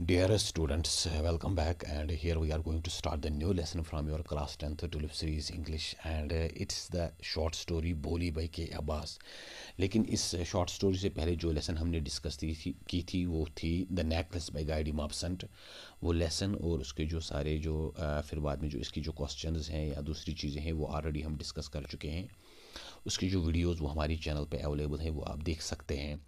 Dear students welcome back and here we are going to start the new lesson from your class tenth Tulip series English and it's the short story Boli by K Abbas लेकिन इस short uh, story से पहले जो lesson हमने discuss थी की थी वो थी the necklace by Guy de Maupassant वो लेसन और उसके जो सारे जो uh, फिर बाद में जो इसकी जो क्वेश्चन हैं या दूसरी चीज़ें हैं वो ऑलरेडी हम डिस्कस कर चुके हैं उसकी जो वीडियोस वो हमारी चैनल पे अवेलेबल हैं वो आप देख सकते हैं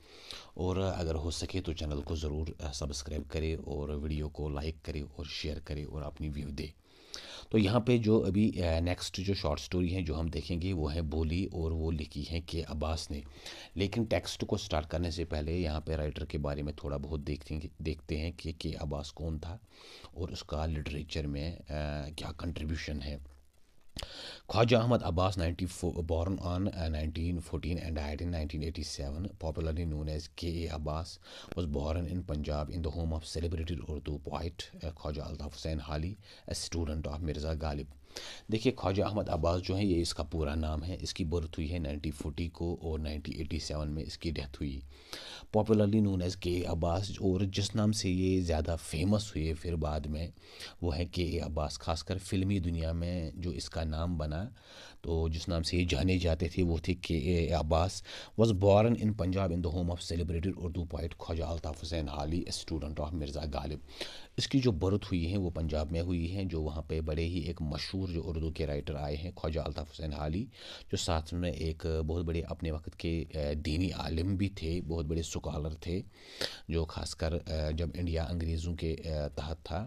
और अगर हो सके तो चैनल को ज़रूर सब्सक्राइब करें और वीडियो को लाइक करें और शेयर करें और अपनी व्यू दें तो यहाँ पे जो अभी नेक्स्ट जो शॉर्ट स्टोरी है जो हम देखेंगे वो है बोली और वो लिखी है के अब्बास ने लेकिन टेक्स्ट को स्टार्ट करने से पहले यहाँ पे राइटर के बारे में थोड़ा बहुत देखेंगे देखते हैं कि के अब्बास कौन था और उसका लिटरेचर में आ, क्या कंट्रीब्यूशन है Khwaja Ahmad Abbas, 94, born on 1914 and died in 1987, popularly known as K.A. Abbas, was born in Punjab in the home of celebrated Urdu poet uh, Khwaja Altaf Hussain Hali, a student of Mirza Ghalib. देखिए ख्वाजा अहमद अब्बास जो है ये इसका पूरा नाम है इसकी birth हुई है नाइनटीन फोर्टी को और नाइनटीन एटी सेवन में इसकी डेथ हुई पॉपुलरली नोन एज के अब्बास और जिस नाम से ये ज़्यादा फेमस हुए फिर बाद में वो है के ए अब्बास खासकर फिल्मी दुनिया में जो इसका नाम बना तो जिस नाम से ये जाने जाते थे वो थे K A Abbas was born in Punjab in the home of celebrated Urdu poet Khwaja Altaf Hussain Hali student of Mirza Ghalib इसकी जो बरत हुई है वो पंजाब में हुई है जो वहाँ पे बड़े ही एक मशहूर जो उर्दू के राइटर आए हैं ख्वाजा अलताफ़ हुसैन हाली जो साथ में एक बहुत बड़े अपने वक्त के दीनी आलिम भी थे बहुत बड़े स्कॉलर थे जो ख़ासकर जब इंडिया अंग्रेज़ों के तहत था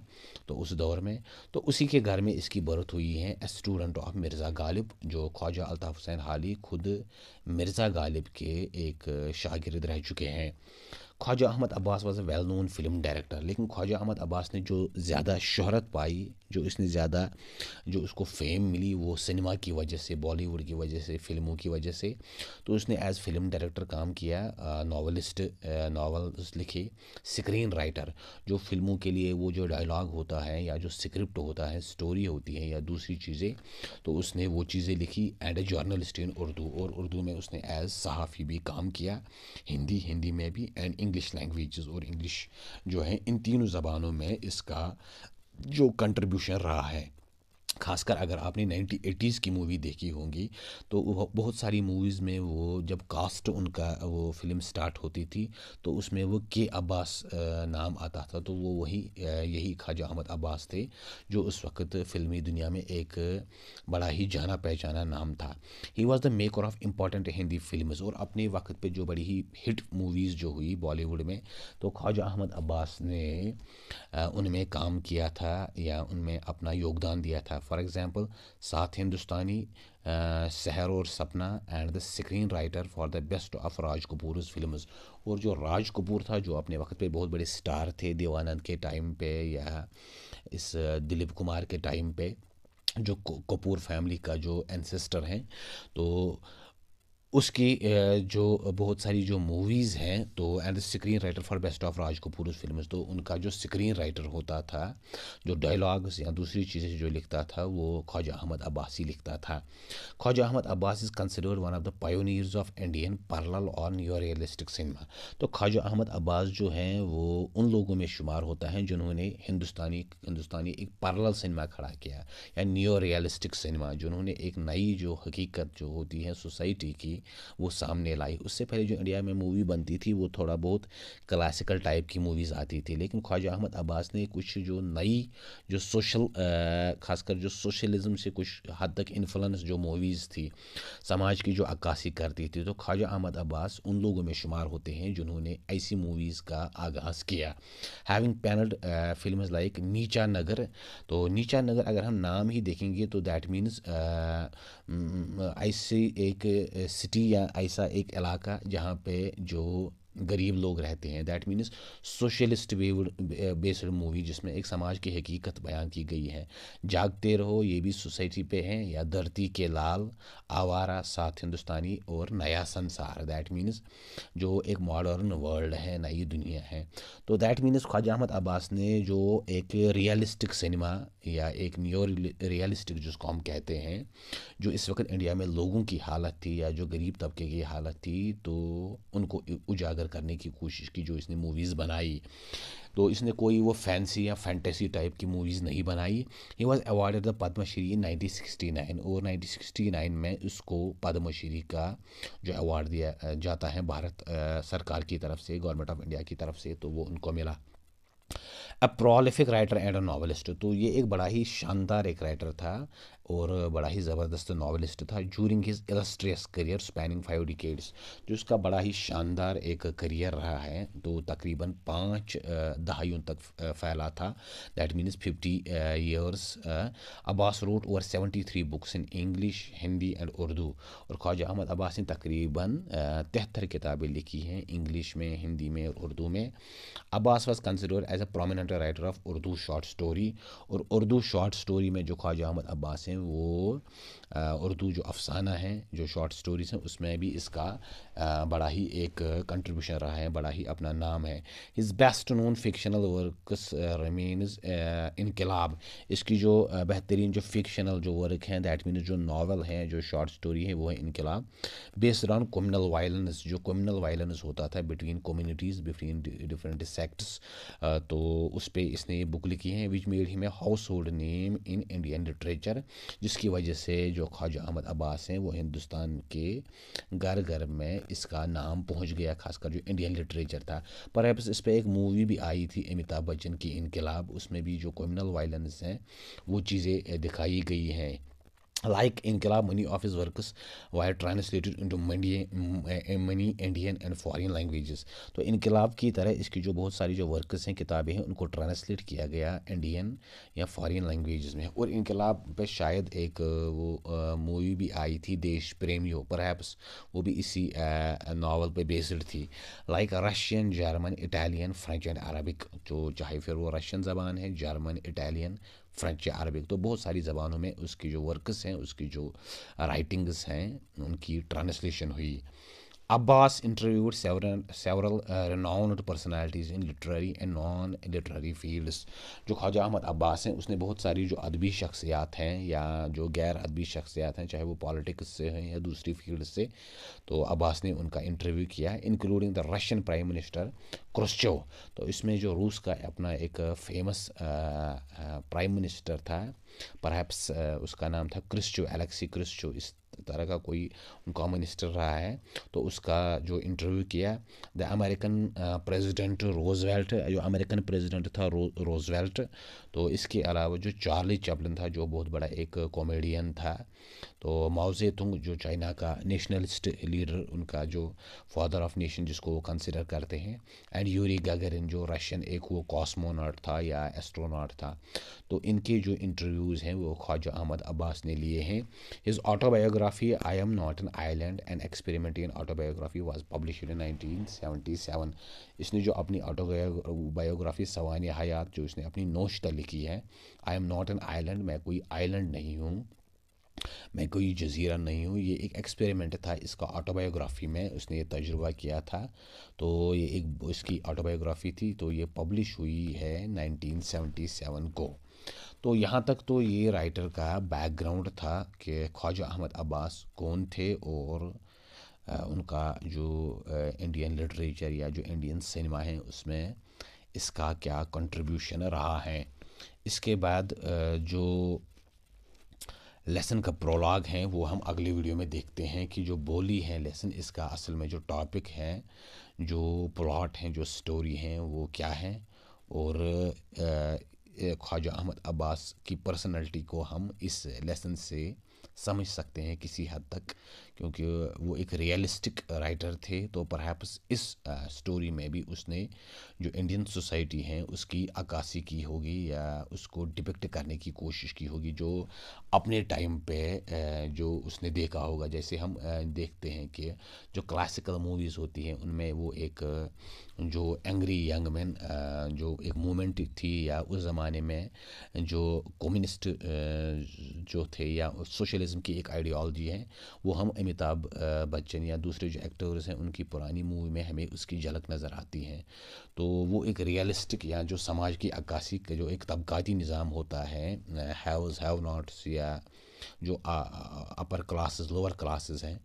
तो उस दौर में तो उसी के घर में इसकी बरत हुई है स्टूडेंट ऑफ मिर्ज़ा गालिब जो ख्वाजा अलताफ़ हुसैन हाली खुद मिर्ज़ा गालिब के एक शागिर्द रह चुके हैं Khwaja Ahmad Abbas was a well known film director लेकिन ख्वाजा अहमद अब्बास ने जो ज़्यादा शहरत पाई जो इसने ज़्यादा जो उसको फेम मिली वो सिनेमा की वजह से बॉलीवुड की वजह से फिल्मों की वजह से तो उसने एज फिल्म डायरेक्टर काम किया नावलिस्ट नावल्स लिखे स्क्रीन राइटर जो फिल्मों के लिए वो जो डायलॉग होता है या जो स्क्रिप्ट होता है स्टोरी होती है या दूसरी चीज़ें तो उसने वो चीज़ें लिखी and a journalist in Urdu और उर्दू में उसने एज सहाफ़ी भी काम किया हिंदी हिंदी में भी एंड इंग्लिश लैंग्वेजेस और इंग्लिश जो है इन तीनों ज़बानों में इसका जो कंट्रीब्यूशन रहा है खासकर अगर आपने नाइन्टी एटीज़ की मूवी देखी होंगी तो बहुत सारी मूवीज़ में वो जब कास्ट उनका वो फिल्म स्टार्ट होती थी तो उसमें वो के अब्बास नाम आता था तो वो वही यही ख्वाजा अहमद अब्बास थे जो उस वक्त फिल्मी दुनिया में एक बड़ा ही जाना पहचाना नाम था he was the maker of important Hindi film और अपने वक्त पर जो बड़ी ही हिट मूवीज़ जो हुई बॉलीवुड में तो ख्वाजा अहमद अब्बास ने उनमें काम किया था या उनमें अपना योगदान दिया था फॉर एग्ज़ाम्पल सात हिंदुस्तानी Shehar Aur Sapna and the screenwriter for the best of Raj Kapoor film और जो राज कपूर था जो अपने वक्त पे बहुत बड़े स्टार थे देवानंद के टाइम पे या इस दिलीप कुमार के टाइम पे जो कपूर फैमिली का जो एनसेस्टर हैं तो उसकी जो बहुत सारी जो मूवीज़ हैं तो and screenwriter for best of Raj Kapoor उस फिल्म तो उनका जो स्क्रीन राइटर होता था जो डायलॉग्स या दूसरी चीज़ें जो लिखता था वो ख्वाजा अहमद अब्बासी लिखता था Khwaja Ahmad Abbas is considered one of the pioneers of Indian parallel और न्यू रियलिस्टिक सिनेमा तो ख्वाजा अहमद अब्बास जो हैं वो उन लोगों में शुमार होता है जिन्होंने हिंदुस्तानी हिंदुस्तानी एक पर्ल सिनेमा खड़ा किया या न्यू रियलिस्टिक सिनेमा जिन्होंने एक नई जो हकीकत जो होती है सोसाइटी की थी वो सामने लाई उससे पहले जो इंडिया में मूवी बनती थी वो थोड़ा बहुत क्लासिकल टाइप की मूवीज़ आती थी लेकिन ख्वाजा अहमद अब्बास ने कुछ जो नई जो सोशल ख़ासकर जो सोशलिज़म से कुछ हद तक इन्फ्लुएंस जो मूवीज़ थी समाज की जो अक्सी करती थी तो ख्वाजा अहमद अब्बास उन लोगों में शुमार होते हैं जिन्होंने ऐसी मूवीज़ का आगाज़ किया हैविंग पैनल्ड फिल्म लाइक नीचा नगर तो नीचा नगर अगर हम नाम ही देखेंगे तो दैट मीन्स ऐसी एक सिटी या ऐसा एक इलाका जहाँ पे जो गरीब लोग रहते हैं दैट मीन्स सोशलिस्ट बेवड बेस्ड मूवी जिसमें एक समाज की हकीकत बयान की गई है जागते रहो ये भी सोसाइटी पे हैं या धरती के लाल आवारा साथ हिंदुस्तानी और नया संसार दैट मीन्स जो एक मॉडर्न वर्ल्ड है नई दुनिया है तो दैट मीन्स ख्वाजा अहमद अब्बास ने जो एक रियलिस्टिक सिनेमा या एक न्यो रियलिस्टिक जिसको हम कहते हैं जो इस वक्त इंडिया में लोगों की हालत थी या जो गरीब तबके की हालत थी तो उनको उजागर कैप्चर करने की कोशिश की जो इसने मूवीज़ बनाई तो इसने कोई वो फैंसी या फैंटेसी टाइप की मूवीज़ नहीं बनाई ये was awarded the Padma Shri in 1969 और 1969 में इसको पद्मश्री का जो अवार्ड दिया जाता है भारत सरकार की तरफ से गवर्नमेंट ऑफ इंडिया की तरफ से तो वो उनको मिला a prolific writer and a novelist तो ये एक बड़ा ही शानदार एक राइटर था और बड़ा ही ज़बरदस्त नावलिस्ट था during his illustrious career spanning five decades जो उसका बड़ा ही शानदार एक करियर रहा है तो तकरीबन पाँच दहाइयों तक फैला था that means fifty years Abbas wrote over seventy three books in English Hindi and Urdu और ख्वाजा अहमद अब्बास ने तकरीबन तिहत्तर किताबें लिखी हैं इंग्लिश में हिंदी में और उर्दू में Abbas was consider as a prominent writer of Urdu short story और उर्दू शॉर्ट स्टोरी में जो ख्वाजा अहमद अब्बास हैं हैं वो उर्दू जो अफसाना है जो शॉर्ट स्टोरीज़ हैं उसमें भी इसका बड़ा ही एक कंट्रीब्यूशन रहा है बड़ा ही अपना नाम है इस बेस्ट नोन फिक्शनल वर्कस रमीनज इनकलाब इसकी जो बेहतरीन जो फिक्शनल जो वर्क हैं दैट मीन जो नावल हैं जो शॉर्ट स्टोरी है वो है Inquilab based on communal violence जो कम्यूनल वायलेंस होता था between communities between different sects तो उस पर इसने ये बुक लिखी है which made him a household name in Indian literature जिसकी वजह से जो ख्वाजा अहमद अब्बास हैं वो हिंदुस्तान के घर घर में इसका नाम पहुंच गया खासकर जो इंडियन लिटरेचर था पर इस पर एक मूवी भी आई थी अमिताभ बच्चन की इनकलाब उसमें भी जो क्रमिनल वायलेंस हैं वो चीज़ें दिखाई गई हैं like Inqilab money of his works were translated into many eh, many Indian and foreign languages तो इनकलाब की तरह इसकी जो बहुत सारी जो वर्क्स हैं किताबें हैं उनको ट्रांसलेट किया गया इंडियन या फॉरेन लैंग्वेजेस में और इनकलाब पे शायद एक वो मूवी भी आई थी देश प्रेमियों परहैप्स वो भी इसी नावल पे बेस्ड थी like Russian German Italian French and Arabic जो चाहे फिर वो रशियन ज़बान है जर्मन इटालियन फ्रेंच या अरबिक तो बहुत सारी ज़बानों में उसकी जो वर्क्स हैं उसकी जो राइटिंग्स हैं उनकी ट्रांसलेशन हुई Abbas interviewed several several uh, renowned personalities in literary and non literary fields जो ख्वाजा अहमद अब्बास हैं उसने बहुत सारी जो अदबी शख्सियात हैं या जो गैर अदबी शख्सियात हैं चाहे वो पॉलिटिक्स से हैं या दूसरी फील्ड से तो अब्बास ने उनका इंटरव्यू किया including the Russian prime minister Khrushchev तो इसमें जो रूस का अपना एक फेमस प्राइम मिनिस्टर था परहैप्स uh, उसका नाम था क्रिस्चो एलेक्सी क्रिस्चो इस तरह का कोई उनका मिनिस्टर रहा है तो उसका जो इंटरव्यू किया द अमेरिकन प्रेसिडेंट रोजवेल्ट जो अमेरिकन प्रेसिडेंट था रो, रोजवेल्ट तो इसके अलावा जो चार्ली चैपलिन था जो बहुत बड़ा एक कॉमेडियन था तो माओजे तुंग जो चाइना का नेशनलिस्ट लीडर उनका जो फादर ऑफ नेशन जिसको वो कंसिडर करते हैं एंड यूरी गागरिन जो रशियन एक वो कॉस्मोनाट था या एस्ट्रोनाट था तो इनके जो इंटरव्यूज़ हैं वो ख्वाजा अहमद अब्बास ने लिए हैं इस autobiography autobiography I Am Not an Island an Experiment in Autobiography was published in 1977 इसने जो अपनी ऑटोबायोग्राफी सवान हयात जो इसने अपनी नोश्ता likhi hai i am not an island main koi island nahi hu मैं कोई जजीरा नहीं हूँ ये एक एक्सपेरिमेंट था इसका ऑटोबायोग्राफी में उसने ये तजुर्बा किया था तो ये एक इसकी ऑटोबायोग्राफी थी तो ये पब्लिश हुई है 1977 को तो यहाँ तक तो ये राइटर का बैकग्राउंड था कि ख्वाजा अहमद अब्बास कौन थे और उनका जो इंडियन लिटरेचर या जो इंडियन सिनेमा है उसमें इसका क्या कंट्रीब्यूशन रहा है इसके बाद जो लेसन का प्रोलॉग है वो हम अगले वीडियो में देखते हैं कि जो बोली है लेसन इसका असल में जो टॉपिक है जो प्लॉट हैं जो स्टोरी हैं वो क्या है और ख्वाजा अहमद अब्बास की पर्सनैलिटी को हम इस लेसन से समझ सकते हैं किसी हद तक क्योंकि वो एक रियलिस्टिक राइटर थे तो परहैप्स इस स्टोरी में भी उसने जो इंडियन सोसाइटी है उसकी अक्सी की होगी या उसको डिपिक्ट करने की कोशिश की होगी जो अपने टाइम पे जो उसने देखा होगा जैसे हम देखते हैं कि जो क्लासिकल मूवीज़ होती हैं उनमें वो एक जो एंग्री यंग मैन जो एक मूवमेंट थी या उस ज़माने में जो कम्युनिस्ट जो थे या सोशल फेडरलिज्म की एक आइडियोलॉजी है वो हम अमिताभ बच्चन या दूसरे जो एक्टर्स हैं उनकी पुरानी मूवी में हमें उसकी झलक नज़र आती है तो वो एक रियलिस्टिक या जो समाज की अक्सी का जो एक तबकती निज़ाम होता है हैव नॉट्स या जो अपर क्लासेस लोअर क्लासेस हैं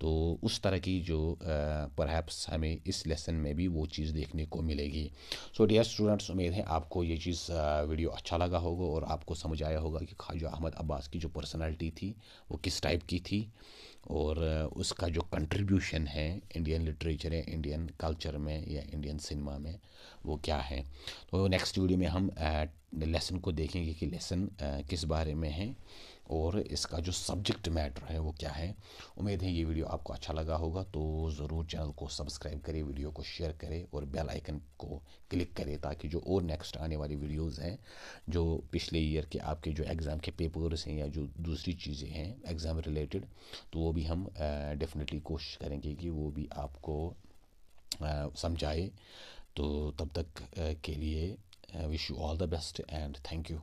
तो उस तरह की जो परहैप्स हमें इस लेसन में भी वो चीज़ देखने को मिलेगी सो डियर स्टूडेंट्स उम्मीद है आपको ये चीज़ वीडियो अच्छा लगा होगा और आपको समझ आया होगा कि ख्वाजा अहमद अब्बास की जो पर्सनालिटी थी वो किस टाइप की थी और उसका जो कंट्रीब्यूशन है इंडियन लिटरेचर है इंडियन कल्चर में या इंडियन सिनेमा में वो क्या है तो नेक्स्ट वीडियो में हम लेसन को देखेंगे कि लेसन किस बारे में है और इसका जो सब्जेक्ट मैटर है वो क्या है उम्मीद है ये वीडियो आपको अच्छा लगा होगा तो ज़रूर चैनल को सब्सक्राइब करें वीडियो को शेयर करें और बेल आइकन को क्लिक करें ताकि जो और नेक्स्ट आने वाली वीडियोस हैं जो पिछले ईयर के आपके जो एग्ज़ाम के पेपर्स हैं या जो दूसरी चीज़ें हैं एग्ज़ाम रिलेटेड तो वो भी हम डेफिनेटली कोशिश करेंगे कि वो भी आपको समझाए तो तब तक के लिए wish you all the best and thank you